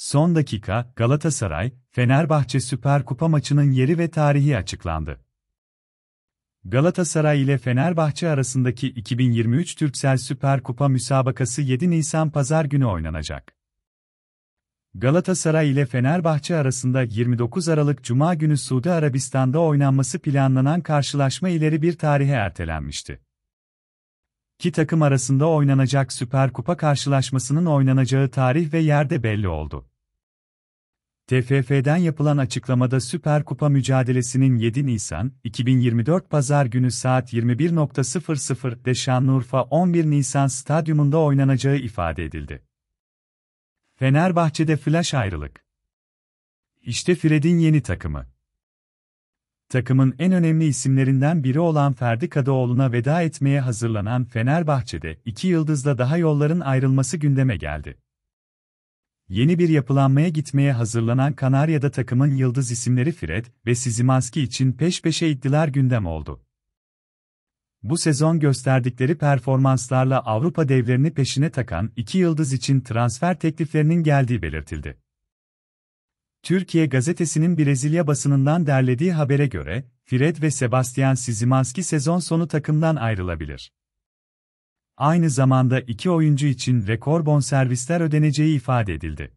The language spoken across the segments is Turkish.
Son dakika, Galatasaray, Fenerbahçe Süper Kupa maçının yeri ve tarihi açıklandı. Galatasaray ile Fenerbahçe arasındaki 2023 Türksel Süper Kupa müsabakası 7 Nisan Pazar günü oynanacak. Galatasaray ile Fenerbahçe arasında 29 Aralık Cuma günü Suudi Arabistan'da oynanması planlanan karşılaşma ileri bir tarihe ertelenmişti. İki takım arasında oynanacak Süper Kupa karşılaşmasının oynanacağı tarih ve yerde belli oldu. TFF'den yapılan açıklamada Süper Kupa mücadelesinin 7 Nisan 2024 Pazar günü saat 21.00'de Şanlıurfa 11 Nisan stadyumunda oynanacağı ifade edildi. Fenerbahçe'de flash ayrılık. İşte Fred'in yeni takımı. Takımın en önemli isimlerinden biri olan Ferdi Kadıoğlu'na veda etmeye hazırlanan Fenerbahçe'de iki yıldızla daha yolların ayrılması gündeme geldi. Yeni bir yapılanmaya gitmeye hazırlanan Kanarya'da takımın yıldız isimleri Fred ve Sizimanski için peş peşe iddialar gündem oldu. Bu sezon gösterdikleri performanslarla Avrupa devlerini peşine takan iki yıldız için transfer tekliflerinin geldiği belirtildi. Türkiye gazetesinin Brezilya basınından derlediği habere göre, Fred ve Sebastian Sizimanski sezon sonu takımdan ayrılabilir aynı zamanda iki oyuncu için rekor bonservisler ödeneceği ifade edildi.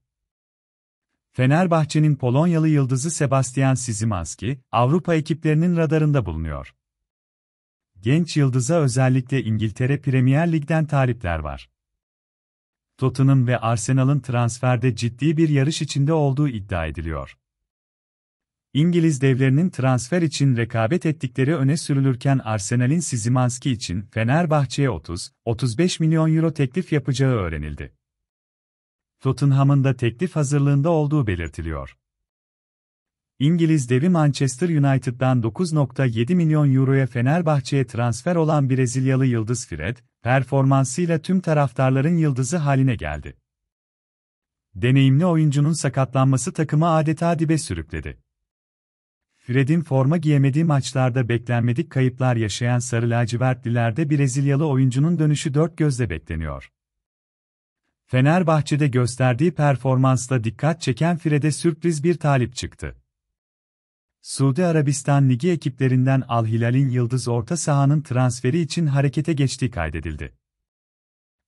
Fenerbahçe'nin Polonyalı yıldızı Sebastian Szymański, Avrupa ekiplerinin radarında bulunuyor. Genç yıldıza özellikle İngiltere Premier Lig'den talipler var. Tottenham ve Arsenal'ın transferde ciddi bir yarış içinde olduğu iddia ediliyor. İngiliz devlerinin transfer için rekabet ettikleri öne sürülürken Arsenal'in Szymanski için Fenerbahçe'ye 30-35 milyon euro teklif yapacağı öğrenildi. Tottenham'ın da teklif hazırlığında olduğu belirtiliyor. İngiliz devi Manchester United'dan 9.7 milyon euroya Fenerbahçe'ye transfer olan Brezilyalı Yıldız Fred, performansıyla tüm taraftarların yıldızı haline geldi. Deneyimli oyuncunun sakatlanması takımı adeta dibe sürükledi. Fred'in forma giyemediği maçlarda beklenmedik kayıplar yaşayan sarı lacivertlilerde Brezilyalı oyuncunun dönüşü dört gözle bekleniyor. Fenerbahçe'de gösterdiği performansla dikkat çeken Fred'e sürpriz bir talip çıktı. Suudi Arabistan Ligi ekiplerinden Al Hilal'in yıldız orta sahanın transferi için harekete geçtiği kaydedildi.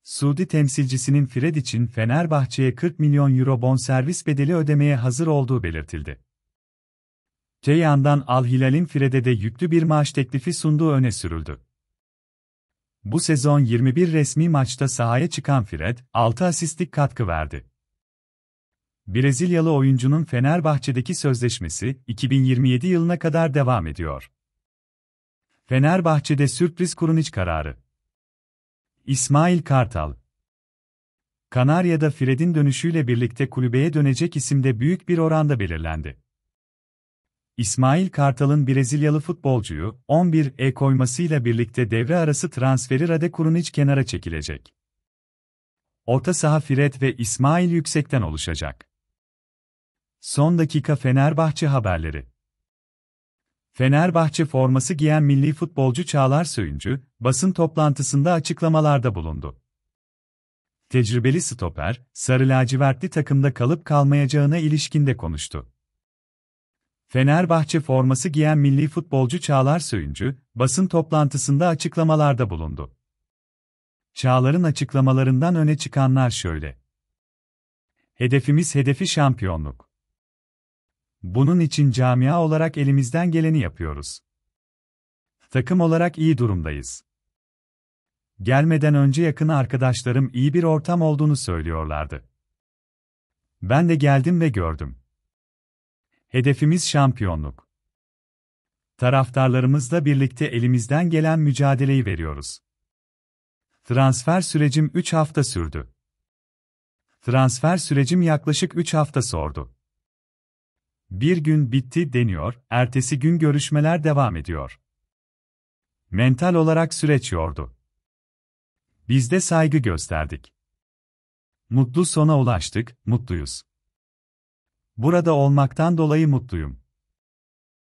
Suudi temsilcisinin Fred için Fenerbahçe'ye 40 milyon euro bonservis bedeli ödemeye hazır olduğu belirtildi. Te yandan Al Hilal'in Fred'e de yüklü bir maaş teklifi sunduğu öne sürüldü. Bu sezon 21 resmi maçta sahaya çıkan Fred, 6 asistlik katkı verdi. Brezilyalı oyuncunun Fenerbahçe'deki sözleşmesi 2027 yılına kadar devam ediyor. Fenerbahçe'de sürpriz kuruniç kararı. İsmail Kartal Kanarya'da Fred'in dönüşüyle birlikte kulübeye dönecek isim de büyük bir oranda belirlendi. İsmail Kartal'ın Brezilyalı futbolcuyu 11 e koymasıyla birlikte devre arası transferi Rade Kurunic kenara çekilecek. Orta saha Fred ve İsmail Yüksek'ten oluşacak. Son dakika Fenerbahçe haberleri. Fenerbahçe forması giyen milli futbolcu Çağlar Söyüncü, basın toplantısında açıklamalarda bulundu. Tecrübeli stoper, sarı lacivertli takımda kalıp kalmayacağına ilişkinde konuştu. Fenerbahçe forması giyen milli futbolcu Çağlar Söyüncü, basın toplantısında açıklamalarda bulundu. Çağlar'ın açıklamalarından öne çıkanlar şöyle. Hedefimiz hedefi şampiyonluk. Bunun için camia olarak elimizden geleni yapıyoruz. Takım olarak iyi durumdayız. Gelmeden önce yakın arkadaşlarım iyi bir ortam olduğunu söylüyorlardı. Ben de geldim ve gördüm. Hedefimiz şampiyonluk. Taraftarlarımızla birlikte elimizden gelen mücadeleyi veriyoruz. Transfer sürecim 3 hafta sürdü. Transfer sürecim yaklaşık 3 hafta sordu. Bir gün bitti deniyor, ertesi gün görüşmeler devam ediyor. Mental olarak süreç yordu. Biz de saygı gösterdik. Mutlu sona ulaştık, mutluyuz. Burada olmaktan dolayı mutluyum.